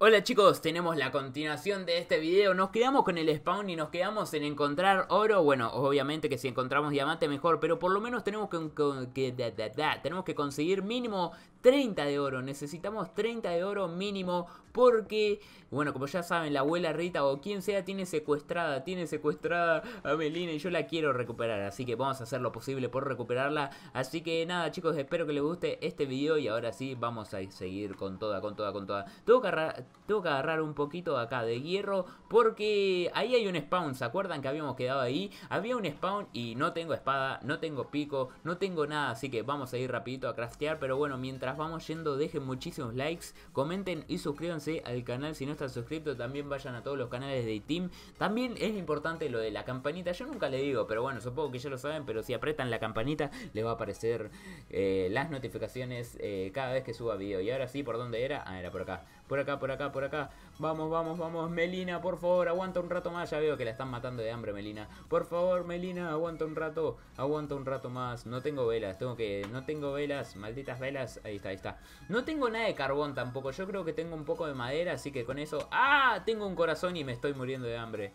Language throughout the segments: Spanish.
Hola chicos, tenemos la continuación de este video. Nos quedamos con el spawn y nos quedamos en encontrar oro. Bueno, obviamente que si encontramos diamante mejor, pero por lo menos tenemos que, tenemos que conseguir mínimo 30 de oro. Necesitamos 30 de oro mínimo porque, bueno, como ya saben, la abuela Rita o quien sea tiene secuestrada, tiene secuestrada a Melina y yo la quiero recuperar. Así que vamos a hacer lo posible por recuperarla. Así que nada chicos, espero que les guste este video y ahora sí vamos a seguir con toda, con toda, con toda. Tengo que tengo que agarrar un poquito acá de hierro porque ahí hay un spawn. ¿Se acuerdan que habíamos quedado ahí? Había un spawn y no tengo espada, no tengo pico, no tengo nada. Así que vamos a ir rapidito a craftear. Pero bueno, mientras vamos yendo dejen muchísimos likes, comenten y suscríbanse al canal. Si no están suscritos también vayan a todos los canales de Team. También es importante lo de la campanita. Yo nunca le digo, pero bueno, supongo que ya lo saben. Pero si apretan la campanita les va a aparecer eh, las notificaciones eh, cada vez que suba video. Y ahora sí, ¿por dónde era? Ah, era por acá. Por acá, por acá, por acá. Vamos, vamos, vamos. Melina, por favor, aguanta un rato más. Ya veo que la están matando de hambre, Melina. Por favor, Melina, aguanta un rato. Aguanta un rato más. No tengo velas, tengo que... No tengo velas, malditas velas. Ahí está, ahí está. No tengo nada de carbón tampoco. Yo creo que tengo un poco de madera, así que con eso... ¡Ah! Tengo un corazón y me estoy muriendo de hambre.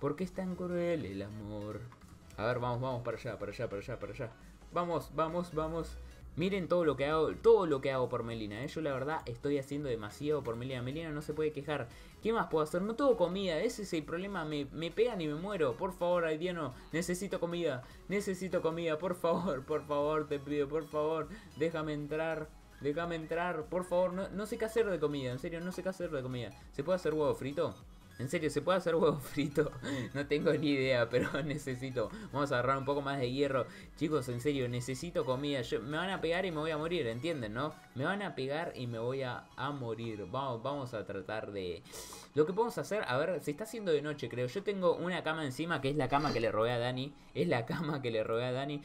¿Por qué es tan cruel el amor? A ver, vamos, vamos, para allá, para allá, para allá, para allá. Vamos, vamos, vamos. Miren todo lo que hago, todo lo que hago por Melina. ¿eh? Yo la verdad estoy haciendo demasiado por Melina. Melina no se puede quejar. ¿Qué más puedo hacer? No tengo comida. Ese es el problema. Me, pegan y me muero. Por favor, Aidiano. Necesito comida. Necesito comida. Por favor, por favor, te pido. Por favor, déjame entrar. Déjame entrar. Por favor, no sé qué hacer de comida. En serio, no sé qué hacer de comida. ¿Se puede hacer huevo frito? En serio, ¿se puede hacer huevo frito? No tengo ni idea, pero necesito. Vamos a agarrar un poco más de hierro. Chicos, en serio, necesito comida. me van a pegar y me voy a morir, ¿entienden, no? Me van a pegar y me voy a, a morir. Vamos, vamos a tratar de lo que podemos hacer, a ver, se está haciendo de noche, creo. Yo tengo una cama encima, que es la cama que le robé a Dani. Es la cama que le robé a Dani.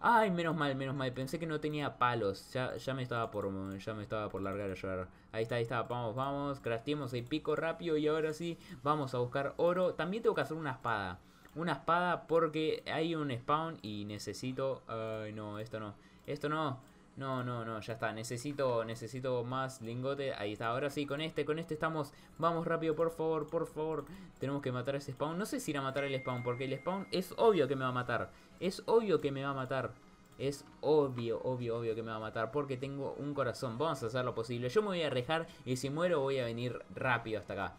Ay, menos mal, menos mal. Pensé que no tenía palos. Ya, me estaba por ya me estaba por largar a llorar. Ahí está, ahí está. Vamos, vamos. Crafteemos el pico rápido y ahora sí vamos a buscar oro. También tengo que hacer una espada. Una espada porque hay un spawn y necesito... Ay, no, esto no. Esto no. No, no, no, ya está. Necesito, necesito más lingote. Ahí está. Ahora sí, con este, con este estamos. Vamos rápido, por favor, por favor. Tenemos que matar a ese spawn. No sé si ir a matar el spawn, porque el spawn es obvio que me va a matar. Es obvio que me va a matar. Es obvio, obvio, obvio que me va a matar porque tengo un corazón. Vamos a hacer lo posible. Yo me voy a rejar y si muero voy a venir rápido hasta acá.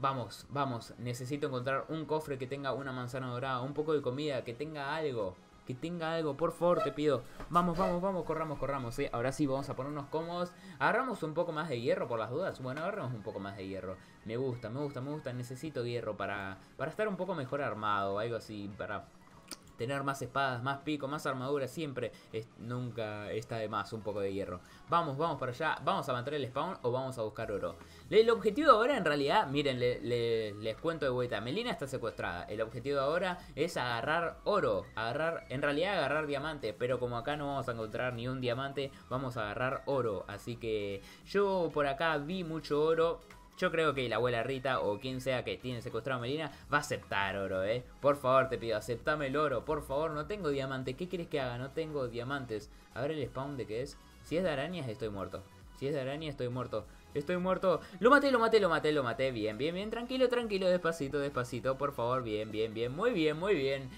Vamos, vamos. Necesito encontrar un cofre que tenga una manzana dorada, un poco de comida, que tenga algo que tenga algo, por favor, te pido. Vamos, vamos, vamos, corramos, corramos. Ahora sí, vamos a ponernos cómodos. Agarramos un poco más de hierro por las dudas. Bueno, agarramos un poco más de hierro. Me gusta, me gusta, me gusta. Necesito hierro para, para estar un poco mejor armado, algo así, para tener más espadas, más pico, más armadura, siempre es, nunca está de más un poco de hierro. Vamos, vamos para allá, vamos a matar el spawn o vamos a buscar oro. El objetivo ahora en realidad, miren, les cuento de vuelta, Melina está secuestrada. El objetivo ahora es agarrar oro, agarrar, en realidad agarrar diamante, pero como acá no vamos a encontrar ni un diamante, vamos a agarrar oro. Así que yo por acá vi mucho oro yo creo que la abuela Rita o quien sea que tiene secuestrado a Melina va a aceptar oro, ¿eh? Por favor, te pido, aceptame el oro, por favor, no tengo diamante. ¿Qué quieres que haga? No tengo diamantes. A ver el spawn de qué es. Si es de arañas, estoy muerto. Si es de arañas, estoy muerto. Estoy muerto. Lo maté, lo maté, lo maté, lo maté. Bien, bien, bien. Tranquilo, tranquilo. Despacito, despacito. Por favor, bien, bien, bien. Muy bien, muy bien.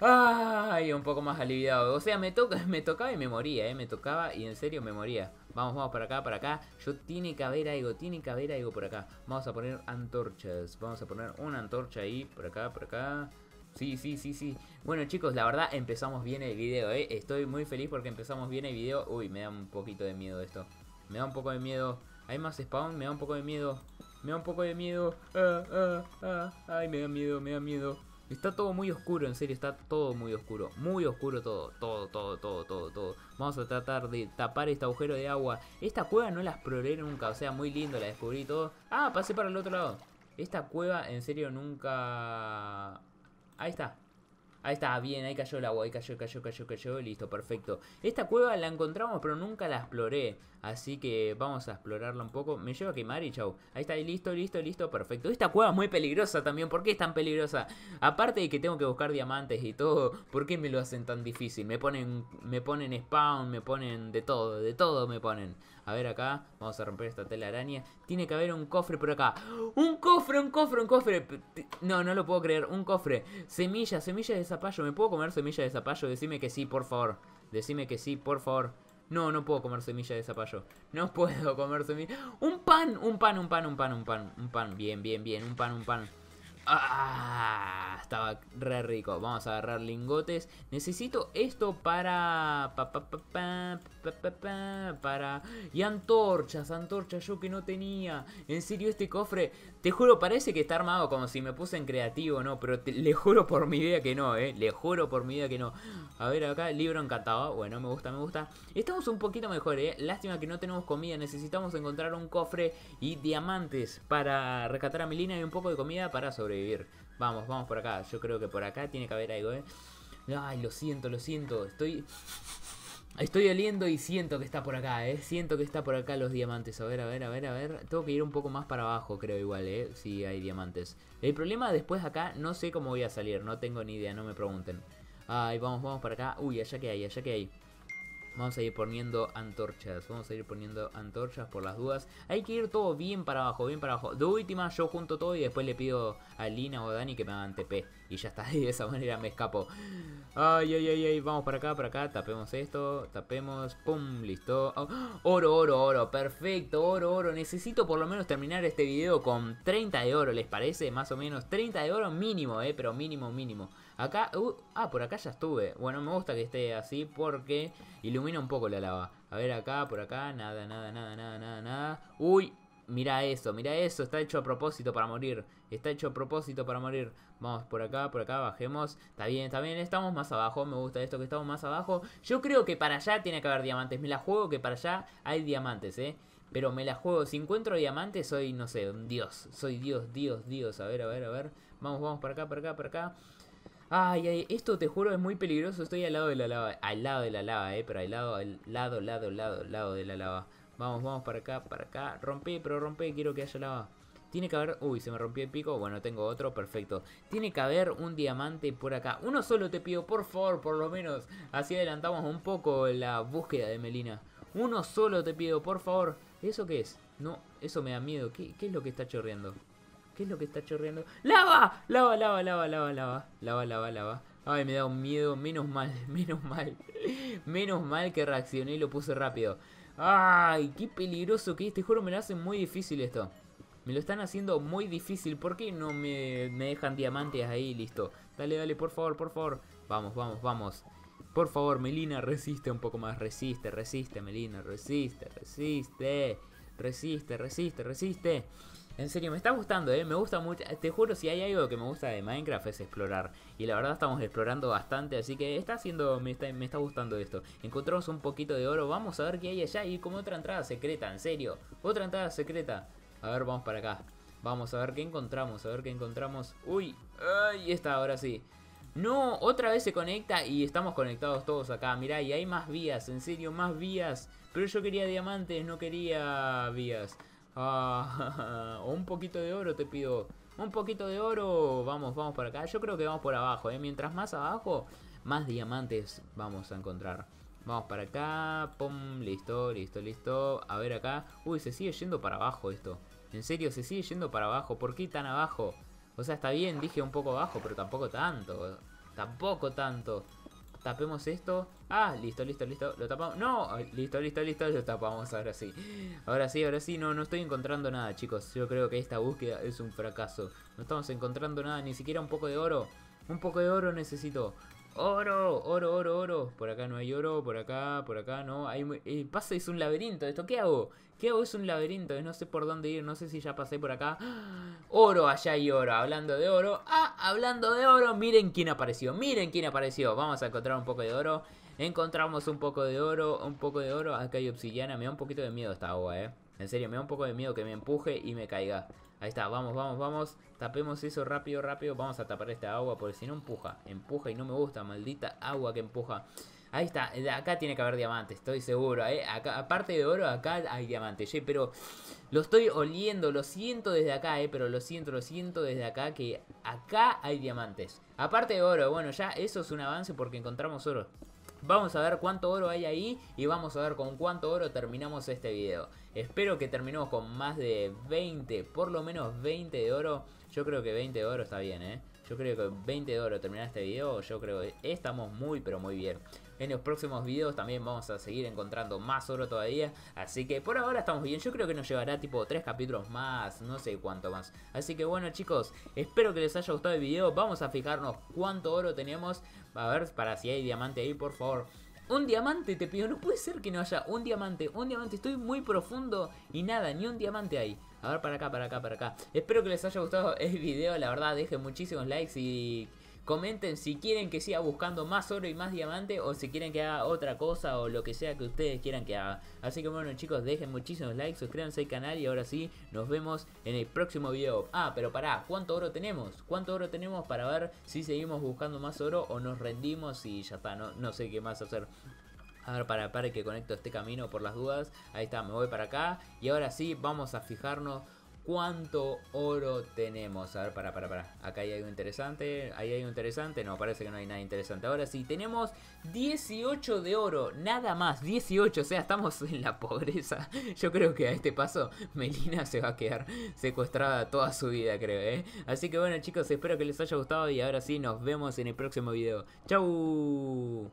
Ay, un poco más aliviado. O sea, me, me tocaba y me moría, ¿eh? Me tocaba y en serio me moría. Vamos, vamos, para acá, para acá. Yo tiene que haber algo, tiene que haber algo por acá. Vamos a poner antorchas. Vamos a poner una antorcha ahí, por acá, por acá. Sí, sí, sí, sí. Bueno chicos, la verdad empezamos bien el video, ¿eh? Estoy muy feliz porque empezamos bien el video. Uy, me da un poquito de miedo esto. Me da un poco de miedo. Hay más spawn, me da un poco de miedo. Me da un poco de miedo. Ah, ah, ah. Ay, me da miedo, me da miedo. Está todo muy oscuro, en serio, está todo muy oscuro. Muy oscuro todo, todo, todo, todo, todo, todo. Vamos a tratar de tapar este agujero de agua. Esta cueva no la exploré nunca, o sea, muy lindo, la descubrí todo. Ah, pasé para el otro lado. Esta cueva, en serio, nunca... Ahí está. Ahí está, bien, ahí cayó el agua, ahí cayó, cayó, cayó, cayó, listo, perfecto. Esta cueva la encontramos, pero nunca la exploré, así que vamos a explorarla un poco. Me llevo a quemar y chau. Ahí está, listo, listo, listo, perfecto. Esta cueva es muy peligrosa también, ¿por qué es tan peligrosa? Aparte de que tengo que buscar diamantes y todo, ¿por qué me lo hacen tan difícil? Me ponen, me ponen spawn, me ponen de todo, de todo me ponen. A ver acá, vamos a romper esta tela araña. Tiene que haber un cofre por acá. ¡Un cofre, un cofre, un cofre! No, no lo puedo creer, un cofre. semilla, semilla de zapallo. ¿Me puedo comer semilla de zapallo? Decime que sí, por favor. Decime que sí, por favor. No, no puedo comer semilla de zapallo. No puedo comer semilla. Un pan, un pan, un pan, un pan, un pan. Un pan, bien, bien, bien. Un pan, un pan. Ah, estaba re rico. Vamos a agarrar lingotes. Necesito esto para... para... Y antorchas, antorchas yo que no tenía. En serio, este cofre... Te juro, parece que está armado como si me puse en creativo, ¿no? Pero le juro por mi idea que no, ¿eh? Le juro por mi idea que no. A ver, acá, libro encantado. Bueno, me gusta, me gusta. Estamos un poquito mejor, ¿eh? Lástima que no tenemos comida. Necesitamos encontrar un cofre y diamantes para rescatar a Melina y un poco de comida para sobrevivir. Vivir, Vamos, vamos por acá. Yo creo que por acá tiene que haber algo, ¿eh? Ay, lo siento, lo siento. Estoy... Estoy oliendo y siento que está por acá, ¿eh? Siento que está por acá los diamantes. A ver, a ver, a ver, a ver. Tengo que ir un poco más para abajo, creo igual, ¿eh? Si hay diamantes. El problema después acá, no sé cómo voy a salir. No tengo ni idea, no me pregunten. Ay, vamos, vamos por acá. Uy, allá que hay, allá que hay. Vamos a ir poniendo antorchas. Vamos a ir poniendo antorchas por las dudas. Hay que ir todo bien para abajo, bien para abajo. De última yo junto todo y después le pido a Lina o a Dani que me hagan TP. Y ya está, y de esa manera me escapo. Ay, ay, ay, ay. Vamos para acá, para acá. Tapemos esto. Tapemos. Pum, listo. Oh, oro, oro, oro. Perfecto, oro, oro. Necesito por lo menos terminar este video con 30 de oro, ¿les parece? Más o menos 30 de oro mínimo, eh. Pero mínimo, mínimo. Acá, uh, ah, por acá ya estuve. Bueno, me gusta que esté así porque ilumina un poco la lava. A ver acá, por acá, nada, nada, nada, nada, nada, nada. Uy, mira eso, mira eso, está hecho a propósito para morir. Está hecho a propósito para morir. Vamos por acá, por acá, bajemos. Está bien, está bien, estamos más abajo. Me gusta esto que estamos más abajo. Yo creo que para allá tiene que haber diamantes. Me la juego que para allá hay diamantes, eh. Pero me la juego. Si encuentro diamantes, soy, no sé, un dios. Soy dios, dios, dios. A ver, a ver, a ver. Vamos, vamos, para acá, por acá, por acá. Ay, ay, esto te juro es muy peligroso. Estoy al lado de la lava. Al lado de la lava, eh. Pero al lado, al lado, lado, lado, lado de la lava. Vamos, vamos para acá, para acá. Rompe, pero rompe. Quiero que haya lava. Tiene que haber... Uy, se me rompió el pico. Bueno, tengo otro. Perfecto. Tiene que haber un diamante por acá. Uno solo te pido, por favor, por lo menos. Así adelantamos un poco la búsqueda de Melina. Uno solo te pido, por favor. ¿Eso qué es? No, eso me da miedo. ¿Qué, qué es lo que está chorreando? ¿Qué es lo que está chorreando? ¡Lava! ¡Lava, lava, lava, lava, lava! Lava, lava, lava. Ay, me da un miedo. Menos mal, menos mal. Menos mal que reaccioné y lo puse rápido. ¡Ay, qué peligroso que este juro, me lo hacen muy difícil esto! Me lo están haciendo muy difícil. ¿Por qué no me, me dejan diamantes ahí? Listo. Dale, dale, por favor, por favor. Vamos, vamos, vamos. Por favor, Melina, resiste un poco más. Resiste, resiste, Melina. Resiste, resiste. Resiste, resiste, resiste. En serio, me está gustando, ¿eh? Me gusta mucho. Te juro, si hay algo que me gusta de Minecraft es explorar. Y la verdad estamos explorando bastante, así que está haciendo, me está, me está gustando esto. Encontramos un poquito de oro, vamos a ver qué hay allá. Y como otra entrada secreta, en serio. Otra entrada secreta. A ver, vamos para acá. Vamos a ver qué encontramos, a ver qué encontramos. Uy, ay, Está, ahora sí. No, otra vez se conecta y estamos conectados todos acá. Mirá, y hay más vías, en serio, más vías. Pero yo quería diamantes, no quería vías. Ah, un poquito de oro te pido. Un poquito de oro. Vamos, vamos para acá. Yo creo que vamos por abajo, ¿eh? Mientras más abajo, más diamantes vamos a encontrar. Vamos para acá. Pum, listo, listo, listo. A ver acá. Uy, se sigue yendo para abajo esto. En serio, se sigue yendo para abajo. ¿Por qué tan abajo? O sea, está bien, dije un poco abajo, pero tampoco tanto. Tampoco tanto. Tapemos esto. Ah, listo, listo, listo. Lo tapamos. No, listo, listo, listo. Lo tapamos ahora sí. Ahora sí, ahora sí. No, no estoy encontrando nada, chicos. Yo creo que esta búsqueda es un fracaso. No estamos encontrando nada, ni siquiera un poco de oro. Un poco de oro necesito. Oro, oro, oro, oro. Por acá no hay oro, por acá, por acá no. Hay, el eh, es un laberinto. ¿Esto qué hago? ¿Qué hago? Es un laberinto. Eh, no sé por dónde ir. No sé si ya pasé por acá. Oro, allá hay oro. Hablando de oro. Ah, hablando de oro. Miren quién apareció. Miren quién apareció. Vamos a encontrar un poco de oro. Encontramos un poco de oro. Un poco de oro. Acá hay obsidiana. Me da un poquito de miedo esta agua, eh. En serio, me da un poco de miedo que me empuje y me caiga. Ahí está, vamos, vamos, vamos. Tapemos eso rápido, rápido. Vamos a tapar esta agua porque si no empuja. Empuja y no me gusta, maldita agua que empuja. Ahí está, acá tiene que haber diamantes, estoy seguro. ¿eh? Acá, aparte de oro, acá hay diamantes, pero lo estoy oliendo, lo siento desde acá, ¿eh? pero lo siento, lo siento desde acá que acá hay diamantes. Aparte de oro, bueno, ya eso es un avance porque encontramos oro. Vamos a ver cuánto oro hay ahí y vamos a ver con cuánto oro terminamos este video. Espero que terminemos con más de 20, por lo menos 20 de oro. Yo creo que 20 de oro está bien, ¿eh? Yo creo que 20 de oro terminar este video, yo creo que estamos muy pero muy bien. En los próximos videos también vamos a seguir encontrando más oro todavía. Así que por ahora estamos bien. Yo creo que nos llevará tipo tres capítulos más, no sé cuánto más. Así que bueno chicos, espero que les haya gustado el video. Vamos a fijarnos cuánto oro tenemos. A ver, para si hay diamante ahí, por favor. Un diamante te pido, no puede ser que no haya un diamante, un diamante, estoy muy profundo y nada, ni un diamante ahí. A ver, para acá, para acá, para acá. Espero que les haya gustado el video, la verdad, dejen muchísimos likes y Comenten si quieren que siga buscando más oro y más diamante o si quieren que haga otra cosa o lo que sea que ustedes quieran que haga. Así que bueno chicos, dejen muchísimos likes, suscríbanse al canal y ahora sí, nos vemos en el próximo video. Ah, pero pará, ¿cuánto oro tenemos? ¿Cuánto oro tenemos para ver si seguimos buscando más oro o nos rendimos y ya está, no, no sé qué más hacer. A ver, para, para que conecto este camino por las dudas. Ahí está, me voy para acá. Y ahora sí, vamos a fijarnos cuánto oro tenemos. A ver, para, para, para. Acá hay algo interesante. Ahí hay algo interesante. No, parece que no hay nada interesante. Ahora sí, tenemos 18 de oro. Nada más. 18. O sea, estamos en la pobreza. Yo creo que a este paso Melina se va a quedar secuestrada toda su vida, creo. ¿eh? Así que bueno, chicos, espero que les haya gustado. Y ahora sí, nos vemos en el próximo video. ¡Chau!